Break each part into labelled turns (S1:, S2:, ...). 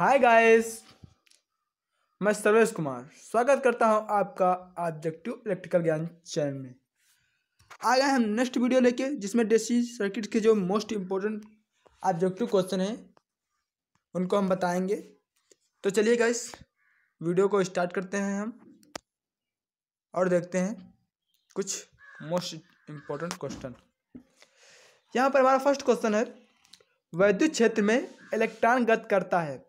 S1: hi guys मैं सर्वेश कुमार स्वागत करता हूं आपका ऑब्जेक्टिव इलेक्ट्रिकल ज्ञान चैनल में आ गए हम नेक्स्ट वीडियो लेके जिसमें डीसी सर्किट के जो मोस्ट इम्पोर्टेंट ऑब्जेक्टिव क्वेश्चन हैं उनको हम बताएंगे तो चलिए गाइस वीडियो को स्टार्ट करते हैं हम और देखते हैं कुछ मोस्ट इम्पोर्टेंट क्वेश्चन यहाँ पर हमारा फर्स्ट क्वेश्चन है वैद्युत क्षेत्र में इलेक्ट्रॉन गत करता है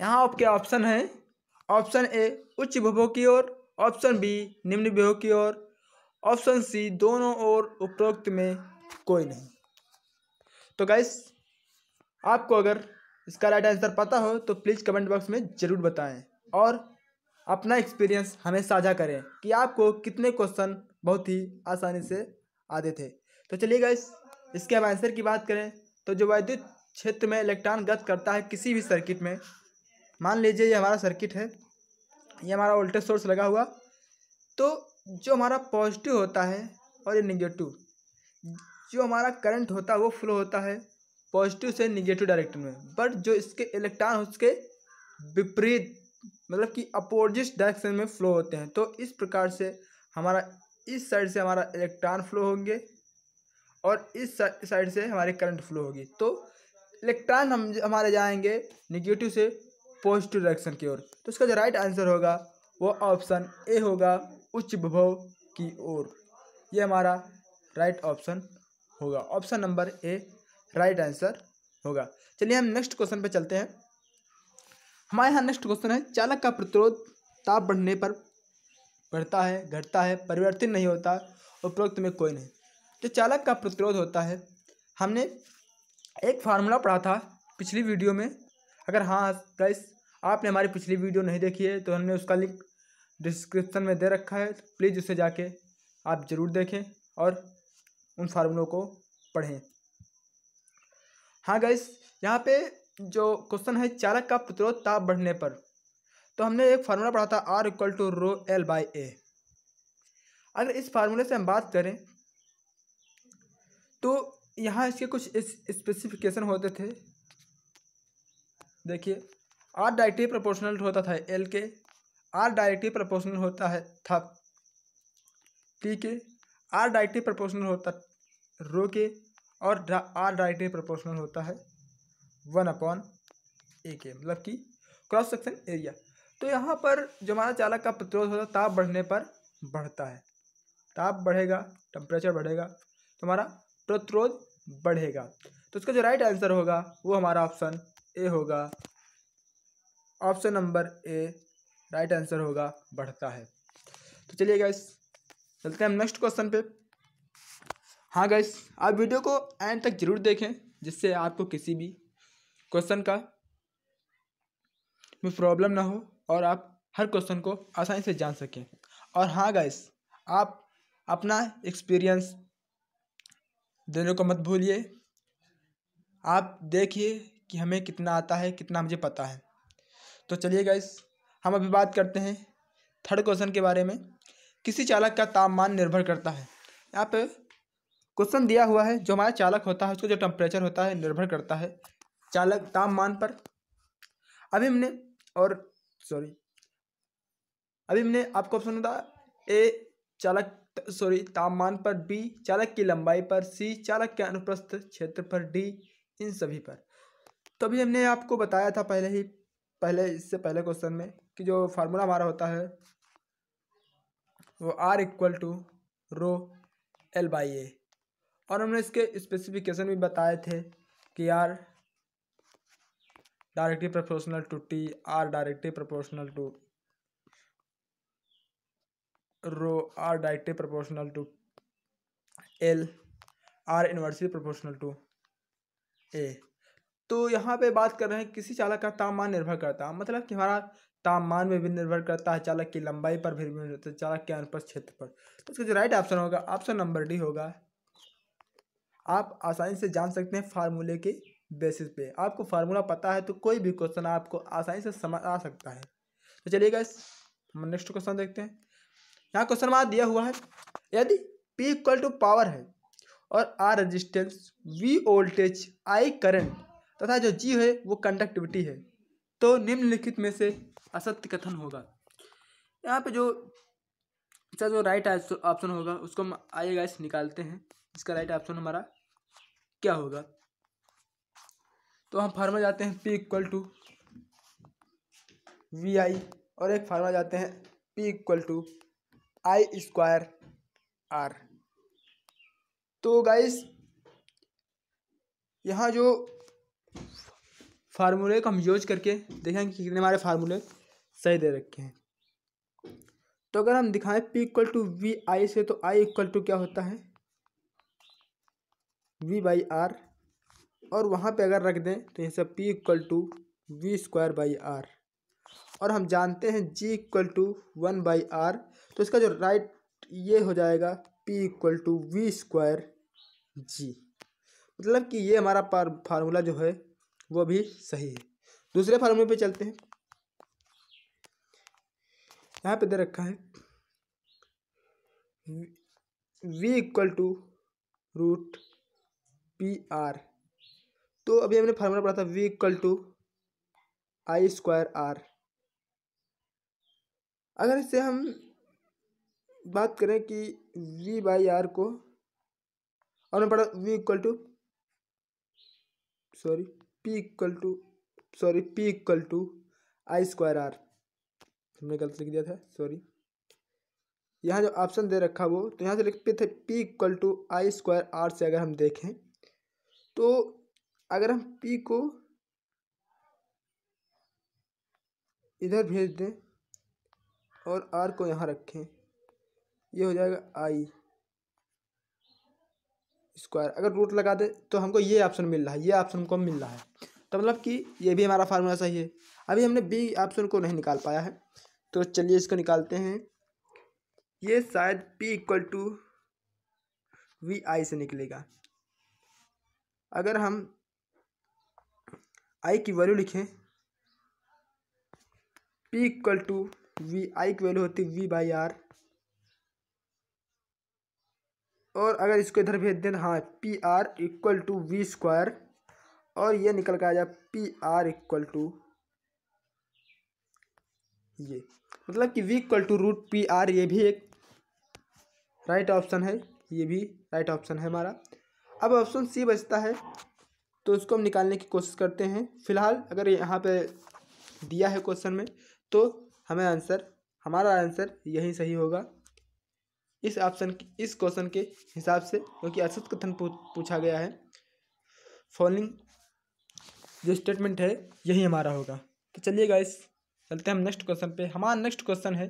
S1: यहाँ आपके ऑप्शन हैं ऑप्शन ए उच्च विभव की ओर ऑप्शन बी निम्न विभव की ओर ऑप्शन सी दोनों ओर उपरोक्त में कोई नहीं तो गैस आपको अगर इसका राइट आंसर पता हो तो प्लीज़ कमेंट बॉक्स में ज़रूर बताएं और अपना एक्सपीरियंस हमें साझा करें कि आपको कितने क्वेश्चन बहुत ही आसानी से आते थे तो चलिए गैस इसके हम आंसर की बात करें तो जो वैद्युत क्षेत्र में इलेक्ट्रॉन गत करता है किसी भी सर्किट में मान लीजिए ये हमारा सर्किट है ये हमारा वोल्टेज सोर्स लगा हुआ तो जो हमारा पॉजिटिव होता है और ये निगेटिव जो हमारा करंट होता है वो फ्लो होता है पॉजिटिव से निगेटिव डायरेक्शन में बट जो इसके इलेक्ट्रॉन उसके विपरीत मतलब कि अपोजिट डायरेक्शन में फ्लो होते हैं तो इस प्रकार से हमारा इस साइड से हमारा इलेक्ट्रॉन फ्लो होंगे और इस साइड से हमारे करंट फ्लो होगी तो इलेक्ट्रॉन हम हमारे जाएंगे निगेटिव से पॉजिटिव डायरेक्शन की ओर तो इसका जो राइट आंसर होगा वो ऑप्शन ए होगा उच्च विभव की ओर ये हमारा राइट ऑप्शन होगा option number A right answer होगा चलिए हम नेक्स्ट क्वेश्चन पे चलते हैं हमारे यहाँ नेक्स्ट क्वेश्चन है चालक का प्रतिरोध ताप बढ़ने पर बढ़ता है घटता है परिवर्तित नहीं होता उपरोक्त में कोई नहीं तो चालक का प्रतिरोध होता है हमने एक फार्मूला पढ़ा था पिछली वीडियो में अगर हाँ गाइस आपने हमारी पिछली वीडियो नहीं देखी है तो हमने उसका लिंक डिस्क्रिप्शन में दे रखा है तो प्लीज़ उसे जाके आप ज़रूर देखें और उन फार्मूलों को पढ़ें हाँ गाइस यहाँ पे जो क्वेश्चन है चालक का पुत्रोत्ताप बढ़ने पर तो हमने एक फार्मूला पढ़ा था R equal to rho L by A अगर इस फार्मूले से हम बात करें तो यहाँ इसके कुछ स्पेसिफिकेशन होते थे देखिए आर डायरेक्टिव प्रोपोर्शनल होता था एल के आर डायरेक्टिव प्रोपोर्शनल होता है था टी के आर डायरेक्टिव प्रोपोर्शनल होता रो के और आर डायरेक्टिव प्रोपोर्शनल होता है वन अपॉन ए के मतलब कि क्रॉस सेक्शन एरिया तो यहाँ पर जो हमारा चालक का प्रतिरोध होता है ताप बढ़ने पर बढ़ता है ताप बढ़ेगा टेम्परेचर बढ़ेगा तो हमारा प्रतिरोध बढ़ेगा तो इसका जो राइट आंसर होगा वो हमारा ऑप्शन ए होगा option number A right answer होगा बढ़ता है तो चलिए गाइस चलते हैं हम नेक्स्ट क्वेश्चन पे हाँ गाइस आप वीडियो को एंड तक जरूर देखें जिससे आपको किसी भी क्वेश्चन का में प्रॉब्लम ना हो और आप हर क्वेश्चन को आसानी से जान सकें और हाँ गाइस आप अपना एक्सपीरियंस देने को मत भूलिए आप देखिए कि हमें कितना आता है कितना मुझे पता है तो चलिए गाइस हम अभी बात करते हैं थर्ड क्वेश्चन के बारे में किसी चालक का तापमान निर्भर करता है यहाँ पे क्वेश्चन दिया हुआ है जो हमारा चालक होता है उसको जो टेम्परेचर होता है निर्भर करता है चालक तापमान पर अभी हमने और सॉरी अभी हमने आपको ऑप्शन बताया ए चालक सॉरी तापमान पर बी चालक की लंबाई पर सी चालक के अनुप्रस्थ क्षेत्र पर डी इन सभी पर तो अभी हमने आपको बताया था पहले ही पहले इससे पहले क्वेश्चन में कि जो फार्मूला हमारा होता है वो R equal to rho L by A और हमने इसके स्पेसिफिकेशन भी बताए थे कि R directly proportional to T R directly proportional to rho R directly proportional to L R inversely proportional to A तो यहाँ पे बात कर रहे हैं किसी चालक का तापमान निर्भर करता है मतलब कि हमारा तापमान में भी निर्भर करता है चालक की लंबाई पर भी निर्भर करता है चालक के अनुपस्थ क्षेत्र पर तो इसका जो राइट ऑप्शन होगा ऑप्शन नंबर डी होगा आप आसानी से जान सकते हैं फार्मूले के बेसिस पे आपको फार्मूला पता है तो कोई भी क्वेश्चन आपको आसानी से समझ आ सकता है तो चलिए इस हम नेक्स्ट क्वेश्चन देखते हैं यहाँ क्वेश्चन हमारा दिया हुआ है यदि पी इक्वल टू पावर है और R resistance V voltage I current तथा जो जी है वो कंडक्टिविटी है तो निम्नलिखित में से असत्य कथन होगा यहाँ पे जो इसका जो राइट ऑप्शन होगा उसको हम आइए गाइस निकालते हैं इसका राइट ऑप्शन हमारा क्या होगा तो हम फार्मा जाते हैं P equal to V I और एक फार्मा जाते हैं P equal to I square R तो गाइस यहाँ जो फार्मूले को हम यूज करके देखेंगे कि कितने हमारे फार्मूले सही दे रखे हैं तो अगर हम दिखाएं P equal to V I से तो आई इक्वल टू क्या होता है वी बाई आर और वहाँ पे अगर रख दें तो यहाँ से P equal to V square by R और हम जानते हैं G equal to one by R तो इसका जो राइट ये हो जाएगा P equal to V square G मतलब कि ये हमारा फार्मूला जो है वो भी सही है दूसरे फार्मूले पे चलते हैं यहाँ पे दे रखा है V equal to root P R तो अभी हमने फार्मूला पढ़ा था V equal to I square R अगर इससे हम बात करें कि वी बाई आर को हमने पढ़ा V equal to sorry P equal to sorry P equal to I square R हमने गलत लिख दिया था सॉरी यहाँ जो ऑप्शन दे रखा वो तो यहाँ से लिखते थे P equal to I square R से अगर हम देखें तो अगर हम पी को इधर भेज दें और आर को यहाँ रखें ये यह हो जाएगा आई स्क्वायर अगर रूट लगा दे तो हमको ये ऑप्शन मिल रहा है ये ऑप्शन हमको मिल रहा है तो मतलब कि ये भी हमारा फार्मूला सही है अभी हमने बी ऑप्शन को नहीं निकाल पाया है तो चलिए इसको निकालते हैं ये शायद P equal to V I से निकलेगा अगर हम आई की वैल्यू लिखें P equal to V I की वैल्यू होती है वी बाई आर और अगर इसको इधर भेज दें हाँ P R equal to V square और ये निकल कर आ जाए पी आर इक्वल टू ये मतलब कि V equal to root P R ये भी एक राइट ऑप्शन है ये भी राइट ऑप्शन है हमारा अब ऑप्शन सी बचता है तो उसको हम निकालने की कोशिश करते हैं फिलहाल अगर यहाँ पे दिया है क्वेश्चन में तो हमें आंसर हमारा आंसर यही सही होगा इस ऑप्शन इस क्वेश्चन के हिसाब से क्योंकि असत कथन पूछा गया है फॉलोइंग जो स्टेटमेंट है यही हमारा होगा तो चलिए गाइस चलते हैं हम नेक्स्ट क्वेश्चन पे हमारा नेक्स्ट क्वेश्चन है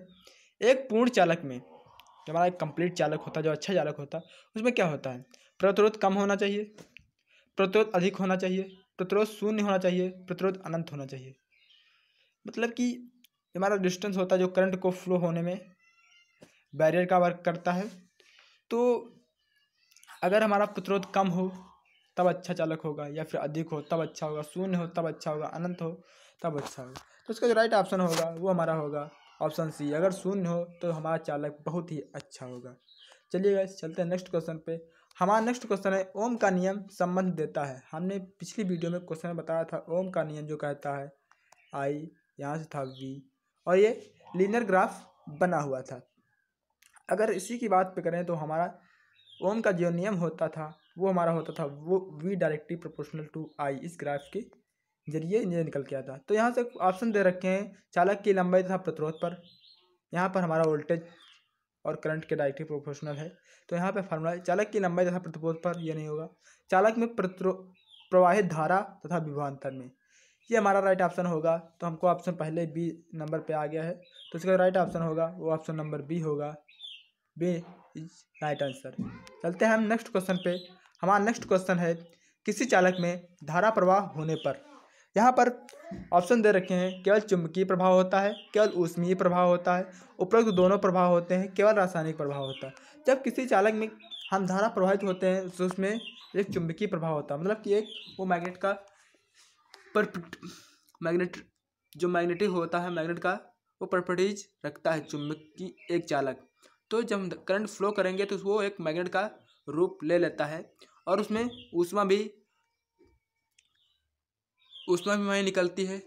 S1: एक पूर्ण चालक में जो हमारा एक कंप्लीट चालक होता है जो अच्छा चालक होता है उसमें क्या होता है प्रतिरोध कम होना चाहिए प्रतिरोध अधिक होना चाहिए प्रतिरोध शून्य होना चाहिए प्रतिरोध अनंत होना चाहिए मतलब कि हमारा डिस्टेंस होता है जो करंट को फ्लो होने में बैरियर का वर्क करता है तो अगर हमारा प्रतिरोध कम हो तब अच्छा चालक होगा या फिर अधिक हो तब अच्छा होगा शून्य हो तब अच्छा होगा अनंत हो तब अच्छा होगा तो उसका जो राइट ऑप्शन होगा वो हमारा होगा ऑप्शन सी अगर शून्य हो तो हमारा चालक बहुत ही अच्छा होगा चलिए चलते हैं नेक्स्ट क्वेश्चन पे हमारा नेक्स्ट क्वेश्चन है ओम का नियम संबंध देता है हमने पिछली वीडियो में क्वेश्चन में बताया था ओम का नियम जो कहता है आई यहाँ से था वी और ये लीनर ग्राफ बना हुआ था अगर इसी की बात पे करें तो हमारा ओम का जो नियम होता था वो हमारा होता था वो V directly proportional to I इस ग्राफ के जरिए ये निकल के आता तो यहाँ से ऑप्शन दे रखे हैं चालक की लंबाई तथा प्रतिरोध पर यहाँ पर हमारा वोल्टेज और करंट के डायरेक्टली प्रोपोर्शनल है तो यहाँ पर फार्मूला चालक की लंबाई तथा प्रतिरोध पर यह नहीं होगा चालक में प्रतिरो प्रवाहित धारा तथा विभवान्तर में ये हमारा राइट ऑप्शन होगा तो हमको ऑप्शन पहले बी नंबर पे आ गया है तो इसका राइट ऑप्शन होगा वो ऑप्शन नंबर बी होगा बी इज राइट आंसर चलते हैं हम नेक्स्ट क्वेश्चन पे हमारा नेक्स्ट क्वेश्चन है किसी चालक में धारा प्रवाह होने पर यहाँ पर ऑप्शन दे रखे हैं केवल चुंबकीय प्रभाव होता है केवल ऊष्मीय प्रभाव होता है उपरोक्त दोनों प्रभाव होते हैं केवल रासायनिक प्रभाव होता है जब किसी चालक में हम धारा प्रभावित होते हैं तो उसमें एक चुंबकीय प्रभाव होता है मतलब कि एक वो मैग्नेट का पर मैग्नेट जो मैग्नेटिक होता है मैग्नेट का वो प्रॉपर्टीज रखता है चुंबक की एक चालक तो जब करंट फ्लो करेंगे तो वो एक मैग्नेट का रूप ले लेता है और उसमें ऊष्मा भी ऊष्मा भी वहीं निकलती है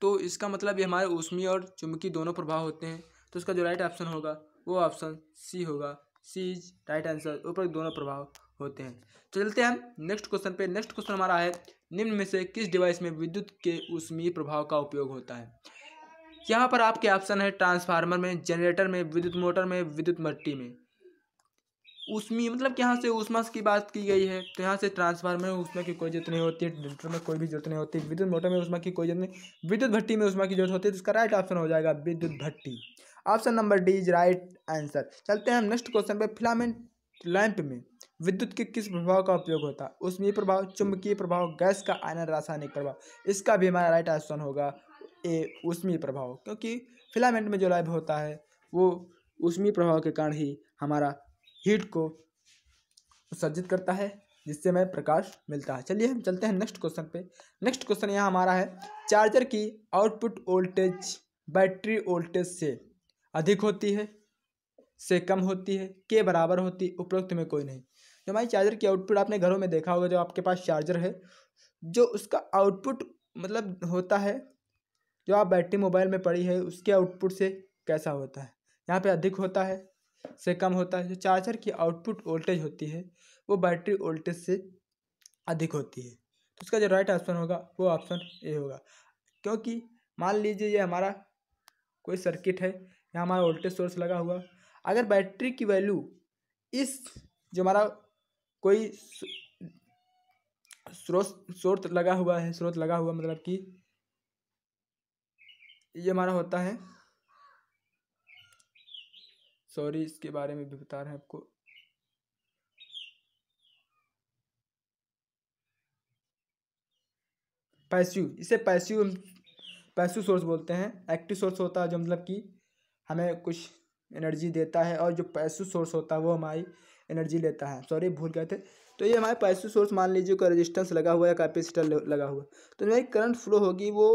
S1: तो इसका मतलब ये हमारे ऊष्मी और चुम्बकी दोनों प्रभाव होते हैं तो उसका जो राइट ऑप्शन होगा वो ऑप्शन सी होगा सी इज राइट आंसर ऊपर दोनों प्रभाव होते हैं चलते हैं हम नेक्स्ट क्वेश्चन पे नेक्स्ट क्वेश्चन हमारा है निम्न में से किस डिवाइस में विद्युत के ऊष्मीय प्रभाव का उपयोग होता है यहाँ पर आपके ऑप्शन है ट्रांसफार्मर में जनरेटर में विद्युत मोटर में विद्युत मट्टी में उसमें मतलब कि यहाँ से उषमा की बात की गई है तो यहाँ से ट्रांसफार्मर में उष्मा की कोई जरूरत नहीं होती है जनरेटर में कोई भी जरूरत नहीं होती विद्युत मोटर में उषमा की कोई जरूरत नहीं विद्युत भट्टी में उषमा की जरूरत होती है तो इसका राइट ऑप्शन हो जाएगा विद्युत भट्टी option number D is right answer चलते हैं नेक्स्ट क्वेश्चन पर फिलामेंट लैंप में विद्युत के किस प्रभाव का उपयोग होता है उसमें प्रभाव चुंबकीय प्रभाव गैस का आयन रासायनिक प्रभाव इसका भी हमारा राइट आंसर होगा ए उष्मी प्रभाव क्योंकि फिलामेंट में जो लाइव होता है वो ऊष्मीय प्रभाव के कारण ही हमारा हीट को उत्सर्जित करता है जिससे हमें प्रकाश मिलता है चलिए हम चलते हैं नेक्स्ट क्वेश्चन पे नेक्स्ट क्वेश्चन यहाँ हमारा है चार्जर की आउटपुट वोल्टेज बैटरी वोल्टेज से अधिक होती है से कम होती है के बराबर होती उपरोक्त में कोई नहीं जो हमारी चार्जर की आउटपुट आपने घरों में देखा होगा जो आपके पास चार्जर है जो उसका आउटपुट मतलब होता है जो आप बैटरी मोबाइल में पड़ी है उसके आउटपुट से कैसा होता है यहाँ पे अधिक होता है से कम होता है जो चार्जर की आउटपुट वोल्टेज होती है वो बैटरी वोल्टेज से अधिक होती है तो उसका जो राइट ऑप्शन होगा वो ऑप्शन ए होगा क्योंकि मान लीजिए ये हमारा कोई सर्किट है या हमारा वोल्टेज सोर्स लगा हुआ अगर बैटरी की वैल्यू इस जो हमारा कोई स्रोत स्रोत लगा हुआ है स्रोत लगा हुआ मतलब कि ये हमारा होता है सॉरी इसके बारे में भी बता रहे हैं आपको पैस्यू इसे पैस्यू पैस्यू सोर्स बोलते हैं एक्टिव सोर्स होता है जो मतलब कि हमें कुछ एनर्जी देता है और जो पैस्यू सोर्स होता है वो हमारी एनर्जी लेता है सॉरी भूल गए थे तो ये हमारे पैस्यू सोर्स मान लीजिए कोई रेजिस्टेंस लगा हुआ है कैपेसिटर लगा हुआ है तो जो करंट फ्लो होगी वो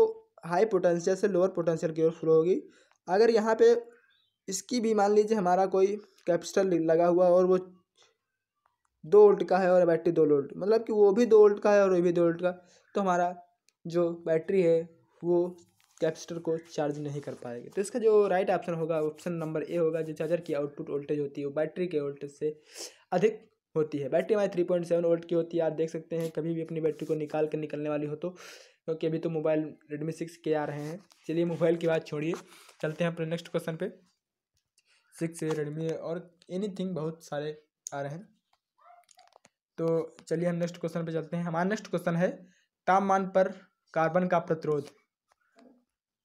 S1: हाई पोटेंशियल से लोअर पोटेंशियल की ओर फ्लो होगी अगर यहाँ पे इसकी भी मान लीजिए हमारा कोई कैपिटल लगा हुआ और वो दो वोल्ट का है और बैटरी दो वोल्ट मतलब कि वो भी दो वोल्ट का है और वो भी दो वोल्ट का तो हमारा जो बैटरी है वो कैपेसिटर को चार्ज नहीं कर पाएगी तो इसका जो राइट ऑप्शन होगा ऑप्शन नंबर ए होगा जो चार्जर की आउटपुट वोल्टेज होती है वो बैटरी के वोल्टेज से अधिक होती है बैटरी हमारी थ्री पॉइंट सेवन वोल्ट की होती है आप देख सकते हैं कभी भी अपनी बैटरी को निकाल कर निकलने वाली हो तो क्योंकि अभी तो मोबाइल रेडमी सिक्स के आ रहे हैं चलिए मोबाइल की बात छोड़िए चलते हैं अपने नेक्स्ट क्वेश्चन पे सिक्स रेडमी और एनीथिंग बहुत सारे आ रहे हैं तो चलिए हम नेक्स्ट क्वेश्चन पे चलते हैं हमारा नेक्स्ट क्वेश्चन है तापमान पर कार्बन का प्रतिरोध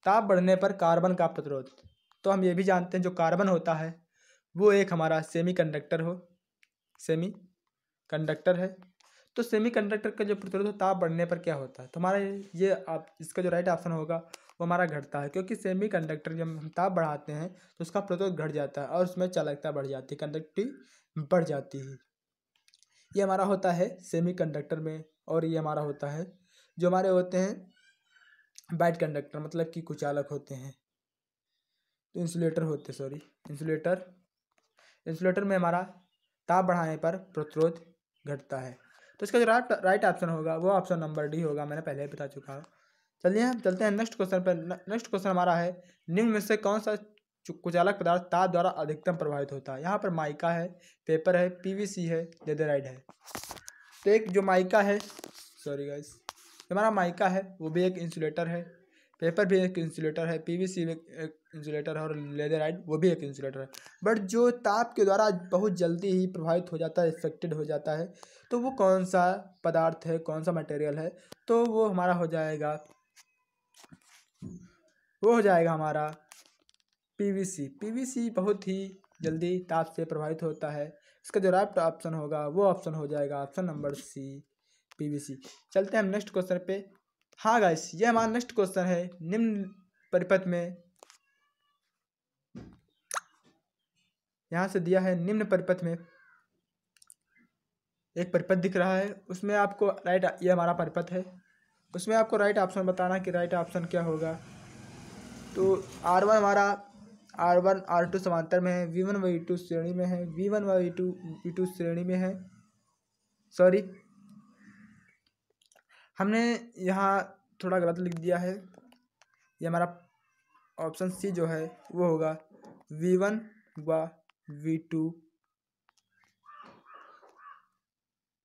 S1: ताप बढ़ने पर कार्बन का प्रतिरोध तो हम ये भी जानते हैं जो कार्बन होता है वो एक हमारा सेमी कंडक्टर हो सेमी कंडक्टर है तो सेमी कंडक्टर का जो प्रतिरोध ताप बढ़ने पर क्या होता है तो हमारा ये आप इसका जो राइट ऑप्शन होगा वो हमारा घटता है क्योंकि सेमी कंडक्टर जब हम ताप बढ़ाते हैं तो उसका प्रतिरोध घट जाता है और उसमें चालकता बढ़ जाती है कंडक्टिव बढ़ जाती है ये हमारा होता है सेमी कंडक्टर में और ये हमारा होता है जो हमारे होते हैं वाइट कंडक्टर मतलब कि कुचालक होते हैं तो इंसुलेटर होते सॉरी इंसुलेटर इंसुलेटर में हमारा ताप बढ़ाने पर प्रतिरोध घटता है तो इसका जो राइट राइट ऑप्शन होगा वो ऑप्शन नंबर डी होगा मैंने पहले ही बता चुका हूँ चलिए हम चलते हैं नेक्स्ट क्वेश्चन पर नेक्स्ट क्वेश्चन हमारा है निम्न में से कौन सा कुचालक पदार्थ ताप द्वारा अधिकतम प्रभावित होता है यहाँ पर माइका है पेपर है पीवीसी है लेदराइड है तो एक जो माइका है सॉरी गाइस हमारा माइका है वो भी एक इंसुलेटर है पेपर भी एक इंसुलेटर है पीवीसी भी एक इंसुलेटर है और आइड वो भी एक इंसुलेटर है बट जो ताप के द्वारा बहुत जल्दी ही प्रभावित हो जाता है इफेक्टेड हो जाता है तो वो कौन सा पदार्थ है कौन सा मटेरियल है तो वो हमारा हो जाएगा वो हो जाएगा हमारा पीवीसी पीवीसी बहुत ही जल्दी ताप से प्रभावित होता है इसका जो राइट ऑप्शन होगा वो ऑप्शन हो जाएगा ऑप्शन नंबर सी पीवीसी चलते हैं हम नेक्स्ट क्वेश्चन पे हाँ गाइस ये हमारा नेक्स्ट क्वेश्चन है निम्न परिपथ में यहाँ से दिया है निम्न परिपथ में एक परिपथ दिख रहा है उसमें आपको राइट ये हमारा परिपथ है उसमें आपको राइट ऑप्शन बताना कि राइट ऑप्शन क्या होगा तो आर वन हमारा आर वन आर टू समांतर में है वी वन ई टू श्रेणी में है V one E two E two श्रेणी में है सॉरी हमने यहाँ थोड़ा गलत लिख दिया है ये हमारा ऑप्शन सी जो है वो होगा वी वन व वी टू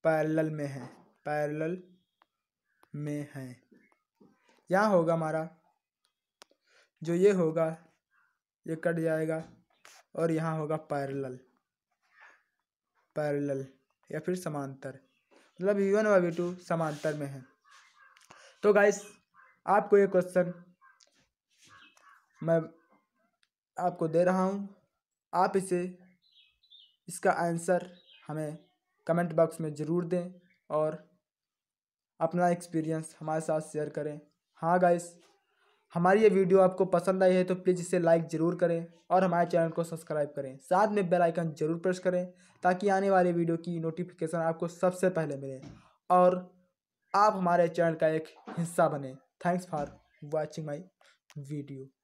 S1: पैरेलल में है पैरेलल में है यहाँ होगा हमारा जो ये होगा ये कट जाएगा और यहाँ होगा पैरेलल पैरेलल या फिर समांतर मतलब वी वन व वी टू समांतर में है तो गाइस आपको ये क्वेश्चन मैं आपको दे रहा हूँ आप इसे इसका आंसर हमें कमेंट बॉक्स में ज़रूर दें और अपना एक्सपीरियंस हमारे साथ शेयर करें हाँ गाइस हमारी ये वीडियो आपको पसंद आई है तो प्लीज़ इसे लाइक ज़रूर करें और हमारे चैनल को सब्सक्राइब करें साथ में बेल आइकन ज़रूर प्रेस करें ताकि आने वाले वीडियो की नोटिफिकेशन आपको सबसे पहले मिले और आप हमारे चैनल का एक हिस्सा बने thanks for watching my video